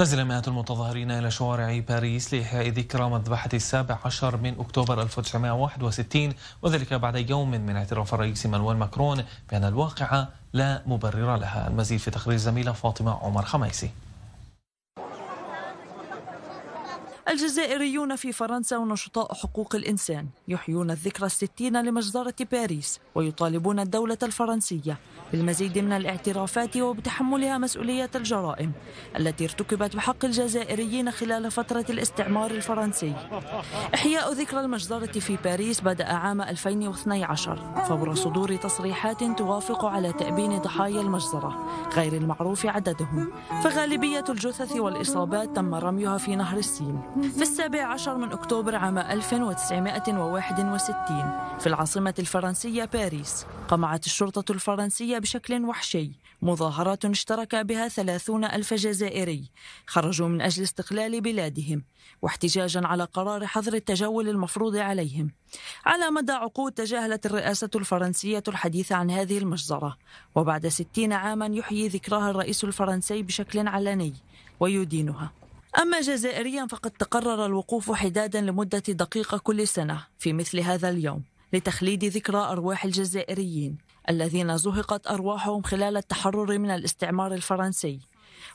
نزل مئات المتظاهرين إلى شوارع باريس لإحياء ذكرى مذبحة السابع عشر من أكتوبر 1961 وذلك بعد يوم من اعتراف الرئيس مانويل ماكرون بأن الواقعة لا مبرر لها المزيد في تقرير زميلة فاطمة عمر خميسي الجزائريون في فرنسا ونشطاء حقوق الإنسان يحيون الذكرى الستين لمجزرة باريس ويطالبون الدولة الفرنسية بالمزيد من الاعترافات وبتحملها مسؤولية الجرائم التي ارتكبت بحق الجزائريين خلال فترة الاستعمار الفرنسي إحياء ذكرى المجزرة في باريس بدأ عام 2012 فور صدور تصريحات توافق على تأبين ضحايا المجزرة غير المعروف عددهم فغالبية الجثث والإصابات تم رميها في نهر السين في السابع عشر من أكتوبر عام 1961 في العاصمة الفرنسية باريس قمعت الشرطة الفرنسية بشكل وحشي مظاهرات اشترك بها ثلاثون ألف جزائري خرجوا من أجل استقلال بلادهم واحتجاجا على قرار حظر التجول المفروض عليهم على مدى عقود تجاهلت الرئاسة الفرنسية الحديث عن هذه المجزرة وبعد ستين عاما يحيي ذكراها الرئيس الفرنسي بشكل علني ويدينها أما جزائريا فقد تقرر الوقوف حدادا لمدة دقيقة كل سنة في مثل هذا اليوم لتخليد ذكرى أرواح الجزائريين الذين زهقت أرواحهم خلال التحرر من الاستعمار الفرنسي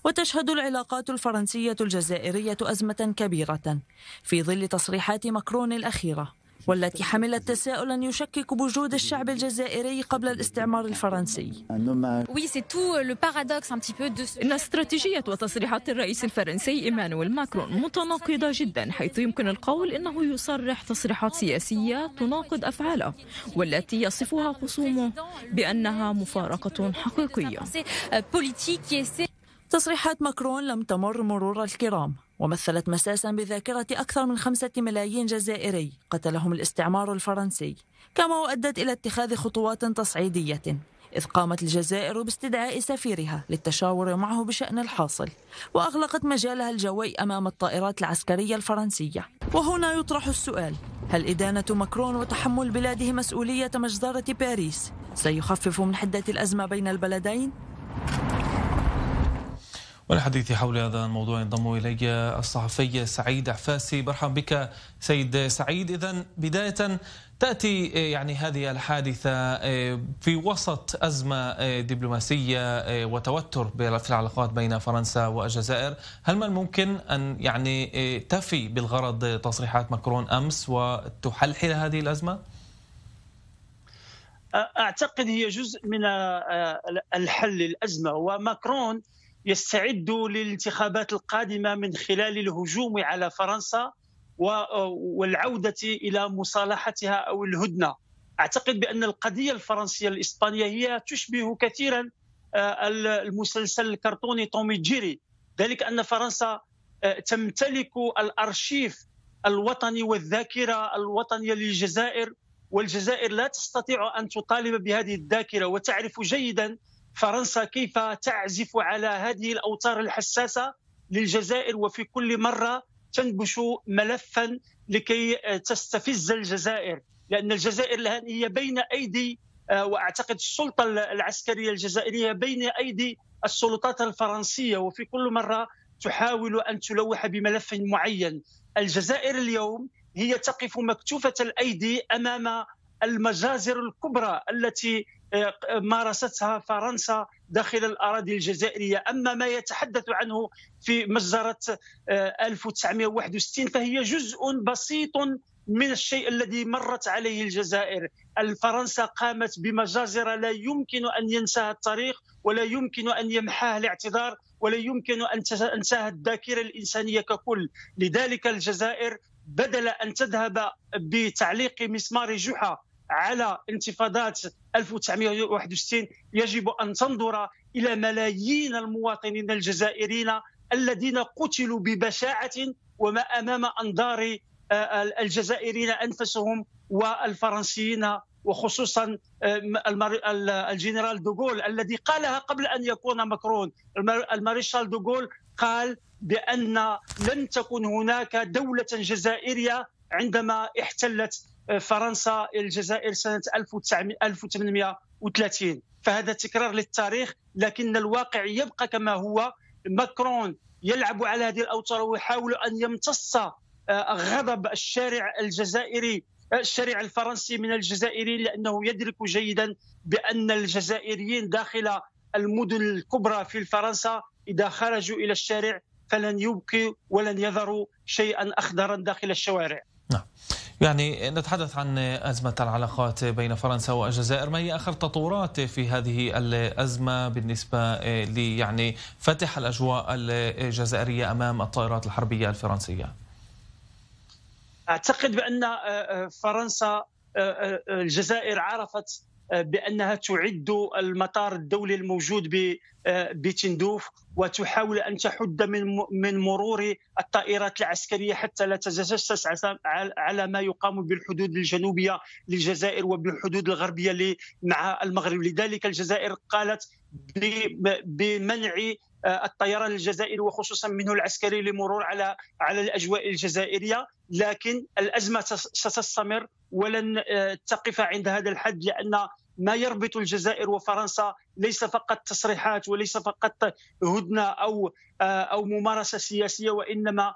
وتشهد العلاقات الفرنسية الجزائرية أزمة كبيرة في ظل تصريحات مكرون الأخيرة والتي حملت تساؤلا يشكك بوجود الشعب الجزائري قبل الاستعمار الفرنسي euh, إن استراتيجية وتصريحات الرئيس الفرنسي إيمانويل ماكرون متناقضة جدا حيث يمكن القول إنه يصرح تصريحات سياسية تناقض أفعاله والتي يصفها خصومه بأنها مفارقة حقيقية euh, تصريحات ماكرون لم تمر مرور الكرام ومثلت مساسا بذاكرة أكثر من خمسة ملايين جزائري قتلهم الاستعمار الفرنسي كما وأدت إلى اتخاذ خطوات تصعيدية إذ قامت الجزائر باستدعاء سفيرها للتشاور معه بشأن الحاصل وأغلقت مجالها الجوي أمام الطائرات العسكرية الفرنسية وهنا يطرح السؤال هل إدانة ماكرون وتحمل بلاده مسؤولية مجزرة باريس سيخفف من حدة الأزمة بين البلدين؟ والحديث حول هذا الموضوع ينضم الي الصحفي سعيد عفاسي برحب بك سيد سعيد اذا بدايه تاتي آه، يعني هذه الحادثه آه، في وسط ازمه آه، دبلوماسيه وتوتر في العلاقات بين فرنسا والجزائر، هل من الممكن ان يعني تفي بالغرض تصريحات ماكرون امس وتحلحل هذه الازمه؟ اعتقد هي جزء من الحل للازمه وماكرون يستعد للانتخابات القادمه من خلال الهجوم على فرنسا والعوده الى مصالحتها او الهدنه اعتقد بان القضيه الفرنسيه الاسبانيه هي تشبه كثيرا آه، المسلسل الكرتوني تومي جيري ذلك ان فرنسا آه، تمتلك الارشيف الوطني والذاكره الوطنيه للجزائر والجزائر لا تستطيع ان تطالب بهذه الذاكره وتعرف جيدا فرنسا كيف تعزف على هذه الاوتار الحساسه للجزائر وفي كل مره تنبش ملفا لكي تستفز الجزائر لان الجزائر الان هي بين ايدي آه، واعتقد السلطه العسكريه الجزائريه بين ايدي السلطات الفرنسيه وفي كل مره تحاول ان تلوح بملف معين الجزائر اليوم هي تقف مكتوفه الايدي امام المجازر الكبرى التي آه، مارستها فرنسا داخل الاراضي الجزائريه اما ما يتحدث عنه في مجزره 1961 آه، فهي جزء بسيط من الشيء الذي مرت عليه الجزائر فرنسا قامت بمجازر لا يمكن أن ينساها التاريخ ولا يمكن أن يمحاها الاعتذار ولا يمكن أن تنساها الذاكرة الإنسانية ككل لذلك الجزائر بدل أن تذهب بتعليق مسمار جحا على انتفاضات 1961 يجب ان تنظر الى ملايين المواطنين الجزائريين الذين قتلوا ببشاعه وما امام انظار آه، الجزائريين انفسهم والفرنسيين وخصوصا الجنرال دوغول الذي قالها قبل ان يكون مكرون المارشال دوغول قال بان لم تكن هناك دوله جزائريه عندما احتلت آه، فرنسا الجزائر سنه 1830 فهذا تكرار للتاريخ لكن الواقع يبقى كما هو ماكرون يلعب على هذه الاوتار ويحاول ان يمتص آه، غضب الشارع الجزائري آه، الشارع الفرنسي من الجزائريين لانه يدرك جيدا بان الجزائريين داخل المدن الكبرى في فرنسا اذا خرجوا الى الشارع فلن يبقي ولن يذروا شيئا اخضرا داخل الشوارع. نعم. يعني نتحدث عن أزمة العلاقات بين فرنسا والجزائر ما هي آخر تطورات في هذه الأزمة بالنسبة لي يعني فتح الأجواء الجزائرية أمام الطائرات الحربية الفرنسية أعتقد بأن آه، آه، فرنسا آه، الجزائر عرفت بانها تعد المطار الدولي الموجود آه، بتندوف وتحاول ان تحد من من مرور الطائرات العسكريه حتى لا تتجسس على ما يقام بالحدود الجنوبيه للجزائر وبالحدود الغربيه مع المغرب لذلك الجزائر قالت بمنع آه، الطيران الجزائري وخصوصا منه العسكري لمرور على على الاجواء الجزائريه لكن الازمه ستستمر ولن آه، تقف عند هذا الحد لان ما يربط الجزائر وفرنسا ليس فقط تصريحات وليس فقط هدنه او آه، او ممارسه سياسيه وانما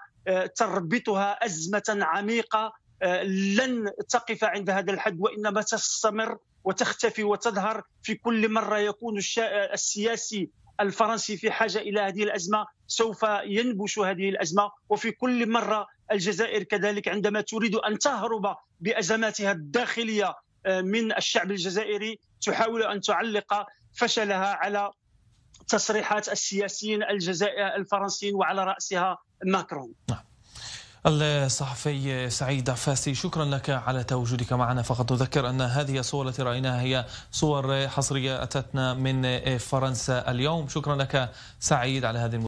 تربطها ازمه عميقه لن تقف عند هذا الحد وانما تستمر وتختفي وتظهر في كل مرة يكون السياسي الفرنسي في حاجة إلى هذه الأزمة سوف ينبش هذه الأزمة وفي كل مرة الجزائر كذلك عندما تريد أن تهرب بأزماتها الداخلية آه، من الشعب الجزائري تحاول أن تعلق فشلها على تصريحات السياسيين الجزائر الفرنسيين وعلى رأسها ماكرون الصحفي سعيد عفاسي شكرا لك على تواجدك معنا فقط أذكر أن هذه الصور التي رأيناها هي صور حصرية أتتنا من فرنسا اليوم شكرا لك سعيد على هذه